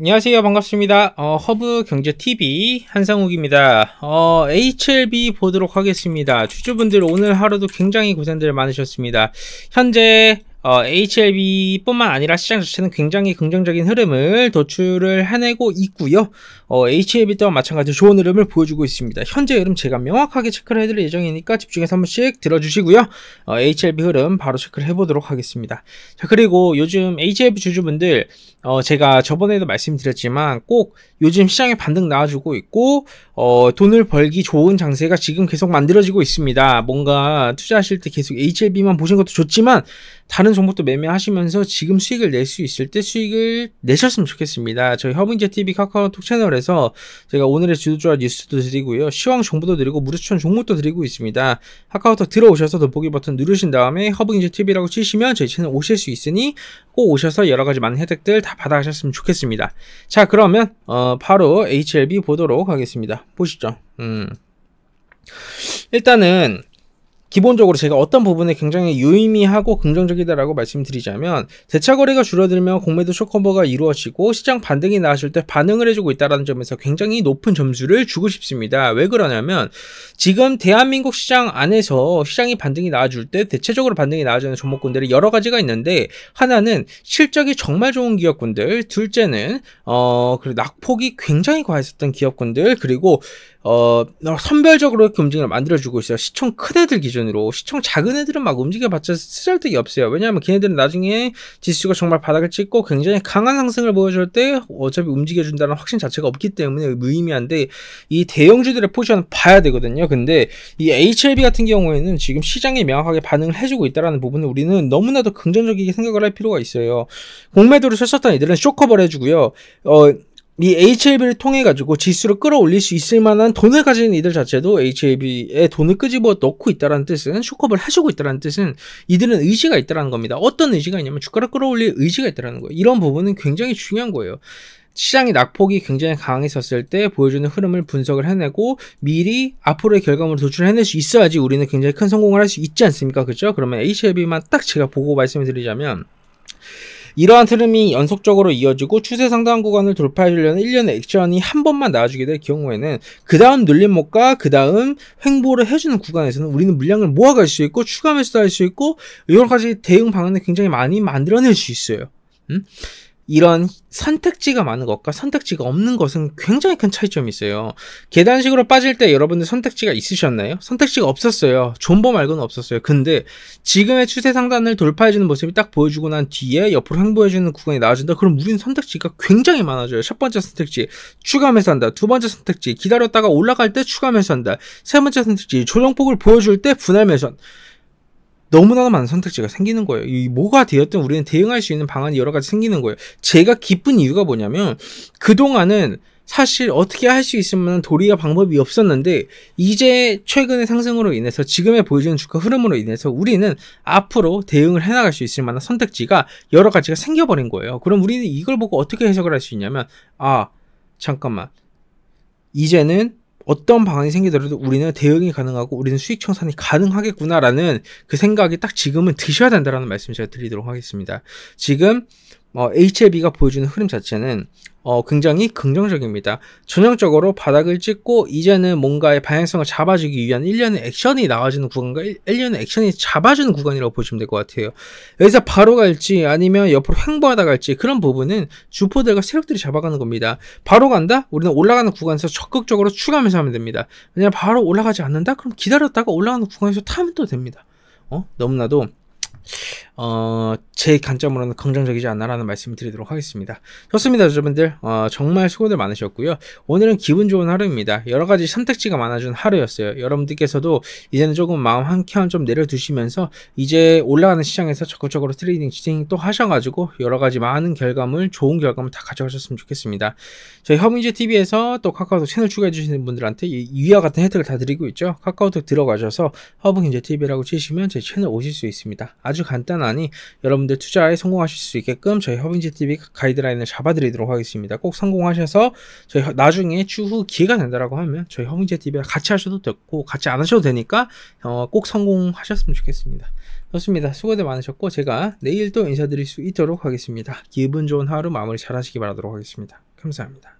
안녕하세요 반갑습니다 어, 허브 경제 TV 한상욱입니다 어, HLB 보도록 하겠습니다 주주분들 오늘 하루도 굉장히 고생들 많으셨습니다 현재 어, HLB뿐만 아니라 시장 자체는 굉장히 긍정적인 흐름을 도출을 해내고 있고요. 어, HLB 또한 마찬가지로 좋은 흐름을 보여주고 있습니다. 현재 흐름 제가 명확하게 체크를 해드릴 예정이니까 집중해서 한 번씩 들어주시고요. 어, HLB 흐름 바로 체크를 해보도록 하겠습니다. 자 그리고 요즘 HLB 주주분들 어, 제가 저번에도 말씀드렸지만 꼭 요즘 시장에 반등 나와주고 있고 어, 돈을 벌기 좋은 장세가 지금 계속 만들어지고 있습니다. 뭔가 투자하실 때 계속 HLB만 보신 것도 좋지만 다른 종목도 매매하시면서 지금 수익을 낼 수 있을 때 수익을 내셨으면 좋겠습니다. 저희 허브인재 TV 카카오톡 채널에서 제가 오늘의 주도주와 뉴스도 드리고요. 시황 정보도 드리고 무료추천 종목도 드리고 있습니다. 카카오톡 들어오셔서 돋보기 버튼 누르신 다음에 허브인재 TV라고 치시면 저희 채널 오실 수 있으니 꼭 오셔서 여러 가지 많은 혜택들 다 받아가셨으면 좋겠습니다. 자 그러면 어, 바로 HLB 보도록 하겠습니다. 보시죠. 음. 일단은 기본적으로 제가 어떤 부분에 굉장히 유의미하고 긍정적이다라고 말씀드리자면 대차 거리가 줄어들면 공매도 쇼커버가 이루어지고 시장 반등이 나왔을 때 반응을 해주고 있다라는 점에서 굉장히 높은 점수를 주고 싶습니다. 왜 그러냐면 지금 대한민국 시장 안에서 시장이 반등이 나와줄 때 대체적으로 반등이 나와주는 종목군들이 여러 가지가 있는데 하나는 실적이 정말 좋은 기업군들, 둘째는 어 그리고 낙폭이 굉장히 과했었던 기업군들 그리고 어, 선별적으로 이렇게 움직임을 만들어주고 있어요. 시청 큰 애들 기준으로. 시청 작은 애들은 막 움직여봤자 쓰잘데기 없어요. 왜냐하면 걔네들은 나중에 지수가 정말 바닥을 찍고 굉장히 강한 상승을 보여줄 때 어차피 움직여준다는 확신 자체가 없기 때문에 무의미한데 이 대형주들의 포지션을 봐야 되거든요. 근데 이 HLB 같은 경우에는 지금 시장에 명확하게 반응을 해주고 있다는 부분을 우리는 너무나도 긍정적이게 생각을 할 필요가 있어요. 공매도를 썼었던 애들은 쇼커버를 해주고요. 어, 이 HLB를 통해 가지고 지수를 끌어올릴 수 있을 만한 돈을 가진 이들 자체도 HLB에 돈을 끄집어 넣고 있다라는 뜻은 쇼컵을 하시고 있다라는 뜻은 이들은 의지가 있다라는 겁니다. 어떤 의지가 있냐면 주가를 끌어올릴 의지가 있다라는 거예요. 이런 부분은 굉장히 중요한 거예요. 시장의 낙폭이 굉장히 강했었을 때 보여주는 흐름을 분석을 해내고 미리 앞으로의 결과물을 도출해낼 수 있어야지 우리는 굉장히 큰 성공을 할 수 있지 않습니까? 그렇죠? 그러면 HLB만 딱 제가 보고 말씀을 드리자면 이러한 흐름이 연속적으로 이어지고 추세 상단 구간을 돌파해주려는 1년의 액션이 한 번만 나와주게 될 경우에는 그 다음 눌림목과 그 다음 횡보를 해주는 구간에서는 우리는 물량을 모아갈 수 있고 추가 매수도 할수 있고 여러 가지 대응 방안을 굉장히 많이 만들어낼 수 있어요. 음? 이런 선택지가 많은 것과 선택지가 없는 것은 굉장히 큰 차이점이 있어요. 계단식으로 빠질 때 여러분들 선택지가 있으셨나요? 선택지가 없었어요. 존버 말고는 없었어요. 근데 지금의 추세 상단을 돌파해주는 모습이 딱 보여주고 난 뒤에 옆으로 횡보해주는 구간이 나와준다? 그럼 우리는 선택지가 굉장히 많아져요. 첫 번째 선택지 추가매수 한다. 두 번째 선택지 기다렸다가 올라갈 때추가매수 한다. 세 번째 선택지 조정폭을 보여줄 때 분할 매수한다 너무나 많은 선택지가 생기는 거예요. 이 뭐가 되었든 우리는 대응할 수 있는 방안이 여러 가지 생기는 거예요. 제가 기쁜 이유가 뭐냐면 그동안은 사실 어떻게 할 수 있으면 도리가 방법이 없었는데 이제 최근의 상승으로 인해서 지금의 보여지는 주가 흐름으로 인해서 우리는 앞으로 대응을 해나갈 수 있을 만한 선택지가 여러 가지가 생겨버린 거예요. 그럼 우리는 이걸 보고 어떻게 해석을 할 수 있냐면 아 잠깐만 이제는 어떤 방안이 생기더라도 우리는 대응이 가능하고 우리는 수익 청산이 가능하겠구나라는 그 생각이 딱 지금은 드셔야 된다라는 말씀 을 제가 드리도록 하겠습니다. 지금 어, HLB가 보여주는 흐름 자체는 어, 굉장히 긍정적입니다. 전형적으로 바닥을 찍고 이제는 뭔가의 방향성을 잡아주기 위한 1년의 액션이 나와주는 구간과 1년의 액션이 잡아주는 구간이라고 보시면 될 것 같아요. 여기서 바로 갈지 아니면 옆으로 횡보하다 갈지 그런 부분은 주포들과 세력들이 잡아가는 겁니다. 바로 간다? 우리는 올라가는 구간에서 적극적으로 추가하면서 하면 됩니다. 왜냐면 바로 올라가지 않는다? 그럼 기다렸다가 올라가는 구간에서 타면 또 됩니다. 어? 너무나도 어, 제 관점으로는 긍정적이지 않나라는 말씀을 드리도록 하겠습니다. 좋습니다, 여러분들. 어, 정말 수고들 많으셨고요. 오늘은 기분 좋은 하루입니다. 여러 가지 선택지가 많아진 하루였어요. 여러분들께서도 이제는 조금 마음 한켠 좀 내려두시면서 이제 올라가는 시장에서 적극적으로 트레이딩 진행 또 하셔가지고 여러 가지 많은 결과물, 좋은 결과물 다 가져가셨으면 좋겠습니다. 저희 허민재 TV에서 또 카카오톡 채널 추가해주시는 분들한테 이와 같은 혜택을 다 드리고 있죠. 카카오톡 들어가셔서 허브 경제 TV라고 치시면 제 채널 오실 수 있습니다. 아주 아주 간단하니 여러분들 투자에 성공하실 수 있게끔 저희 허빙지 TV 가이드라인을 잡아드리도록 하겠습니다. 꼭 성공하셔서 저희 나중에 추후 기회가 된다라고 하면 저희 허빙지 TV와 같이 하셔도 됐고 같이 안 하셔도 되니까 어, 꼭 성공하셨으면 좋겠습니다. 좋습니다. 수고들 많으셨고 제가 내일 또 인사드릴 수 있도록 하겠습니다. 기분 좋은 하루 마무리 잘 하시기 바라도록 하겠습니다. 감사합니다.